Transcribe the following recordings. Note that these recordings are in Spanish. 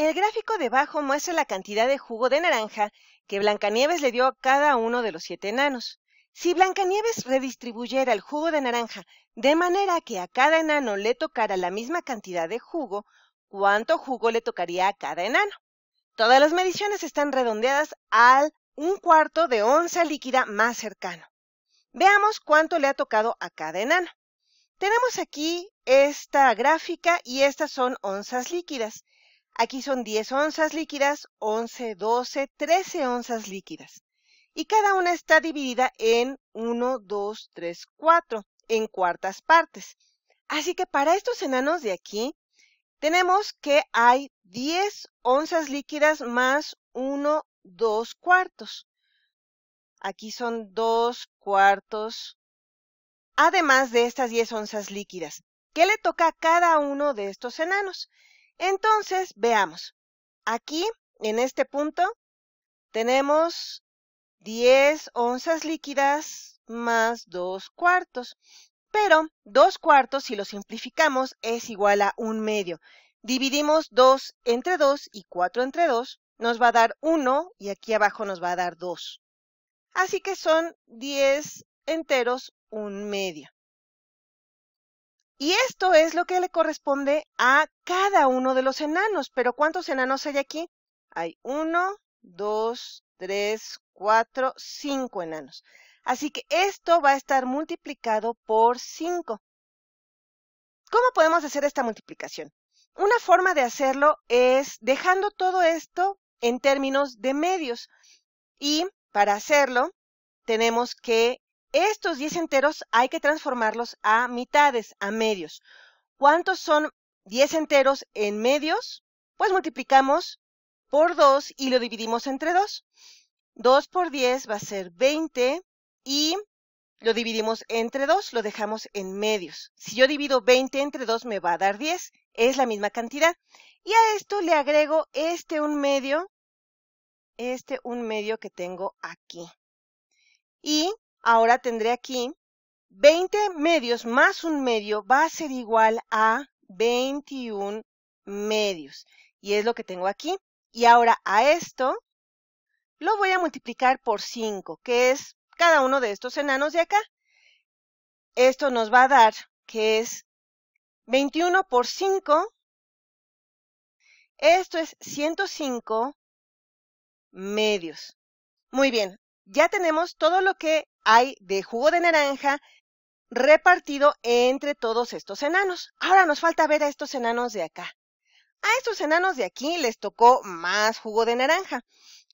El gráfico debajo muestra la cantidad de jugo de naranja que Blancanieves le dio a cada uno de los siete enanos. Si Blancanieves redistribuyera el jugo de naranja de manera que a cada enano le tocara la misma cantidad de jugo, ¿cuánto jugo le tocaría a cada enano? Todas las mediciones están redondeadas al un cuarto de onza líquida más cercano. Veamos cuánto le ha tocado a cada enano. Tenemos aquí esta gráfica y estas son onzas líquidas. Aquí son 10 onzas líquidas, 11, 12, 13 onzas líquidas. Y cada una está dividida en 1, 2, 3, 4, en cuartas partes. Así que para estos enanos de aquí, tenemos que hay 10 onzas líquidas más 1, 2 cuartos. Aquí son 2 cuartos, además de estas 10 onzas líquidas. ¿Qué le toca a cada uno de estos enanos? Entonces, veamos. Aquí, en este punto, tenemos 10 onzas líquidas más 2 cuartos. Pero 2 cuartos, si lo simplificamos, es igual a 1 medio. Dividimos 2 entre 2 y 4 entre 2, nos va a dar 1 y aquí abajo nos va a dar 2. Así que son 10 enteros, 1 medio. Y esto es lo que le corresponde a cada uno de los enanos. Pero ¿cuántos enanos hay aquí? Hay uno, dos, tres, cuatro, cinco enanos. Así que esto va a estar multiplicado por cinco. ¿Cómo podemos hacer esta multiplicación? Una forma de hacerlo es dejando todo esto en términos de medios. Y para hacerlo, tenemos que estos 10 enteros hay que transformarlos a mitades, a medios. ¿Cuántos son 10 enteros en medios? Pues multiplicamos por 2 y lo dividimos entre 2. 2 por 10 va a ser 20 y lo dividimos entre 2, lo dejamos en medios. Si yo divido 20 entre 2 me va a dar 10, es la misma cantidad. Y a esto le agrego este 1 medio, este 1 medio que tengo aquí. Y ahora tendré aquí 20 medios más un medio va a ser igual a 21 medios. Y es lo que tengo aquí. Y ahora a esto lo voy a multiplicar por 5, que es cada uno de estos enanos de acá. Esto nos va a dar que es 21 por 5. Esto es 105 medios. Muy bien, ya tenemos todo lo que hay de jugo de naranja repartido entre todos estos enanos. Ahora nos falta ver a estos enanos de acá. A estos enanos de aquí les tocó más jugo de naranja,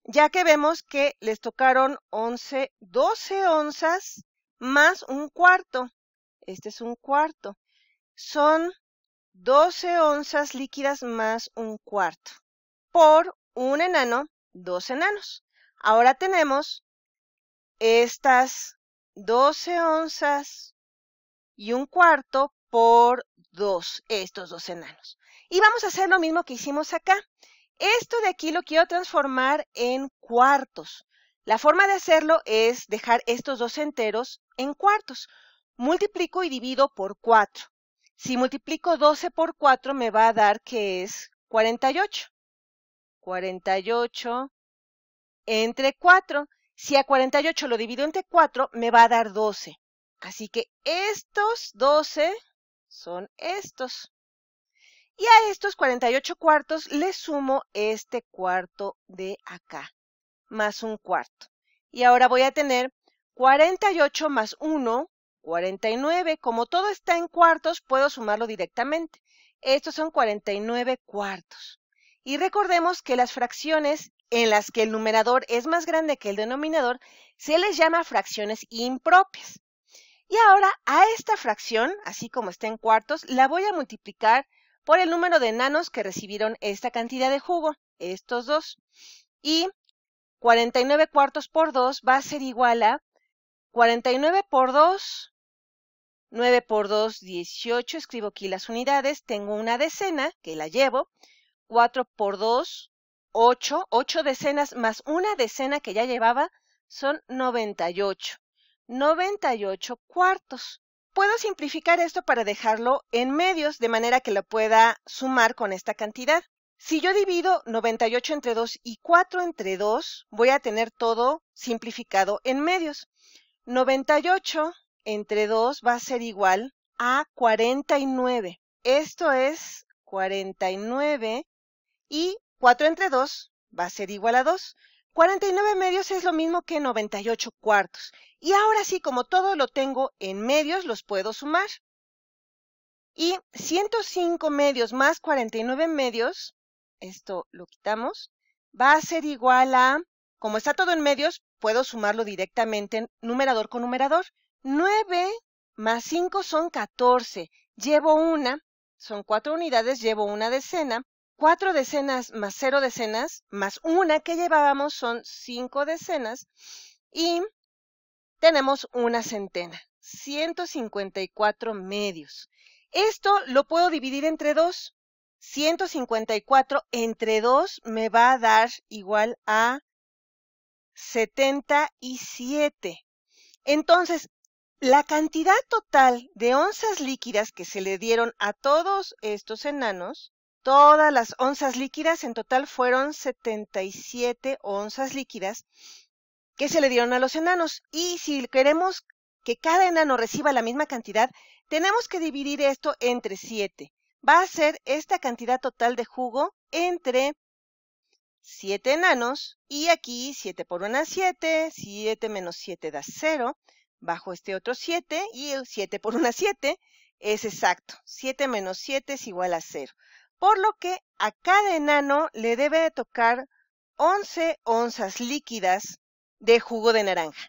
ya que vemos que les tocaron 11, 12 onzas más un cuarto. Este es un cuarto. Son 12 onzas líquidas más un cuarto. Por un enano, dos enanos. Ahora tenemos estas 12 onzas y un cuarto por 2, estos dos enanos. Y vamos a hacer lo mismo que hicimos acá. Esto de aquí lo quiero transformar en cuartos. La forma de hacerlo es dejar estos dos enteros en cuartos. Multiplico y divido por 4. Si multiplico 12 por 4 me va a dar que es 48. 48 entre 4. Si a 48 lo divido entre 4, me va a dar 12. Así que estos 12 son estos. Y a estos 48 cuartos le sumo este cuarto de acá, más un cuarto. Y ahora voy a tener 48 más 1, 49. Como todo está en cuartos, puedo sumarlo directamente. Estos son 49 cuartos. Y recordemos que las fracciones en las que el numerador es más grande que el denominador, se les llama fracciones impropias. Y ahora a esta fracción, así como está en cuartos, la voy a multiplicar por el número de nanos que recibieron esta cantidad de jugo, estos dos. Y 49 cuartos por 2 va a ser igual a 49 por 2, 9 por 2, 18, escribo aquí las unidades, tengo una decena que la llevo, 4 por 2, 8, 8 decenas más una decena que ya llevaba son 98. 98 cuartos. Puedo simplificar esto para dejarlo en medios de manera que lo pueda sumar con esta cantidad. Si yo divido 98 entre 2 y 4 entre 2, voy a tener todo simplificado en medios. 98 entre 2 va a ser igual a 49. Esto es 49 y 4 entre 2 va a ser igual a 2. 49 medios es lo mismo que 98 cuartos. Y ahora sí, como todo lo tengo en medios, los puedo sumar. Y 105 medios más 49 medios, esto lo quitamos, va a ser igual a, como está todo en medios, puedo sumarlo directamente en numerador con numerador. 9 más 5 son 14. Llevo una, son 4 unidades, llevo una decena cuatro decenas más cero decenas, más una que llevábamos son cinco decenas, y tenemos una centena, 154 medios. Esto lo puedo dividir entre dos. 154 entre 2 me va a dar igual a 77. Entonces, la cantidad total de onzas líquidas que se le dieron a todos estos enanos todas las onzas líquidas, en total fueron 77 onzas líquidas que se le dieron a los enanos. Y si queremos que cada enano reciba la misma cantidad, tenemos que dividir esto entre 7. Va a ser esta cantidad total de jugo entre 7 enanos. Y aquí 7 por 1 es 7, 7 menos 7 da 0, bajo este otro 7 y 7 por 1 es 7 es exacto. 7 menos 7 es igual a 0 por lo que a cada enano le debe de tocar 11 onzas líquidas de jugo de naranja.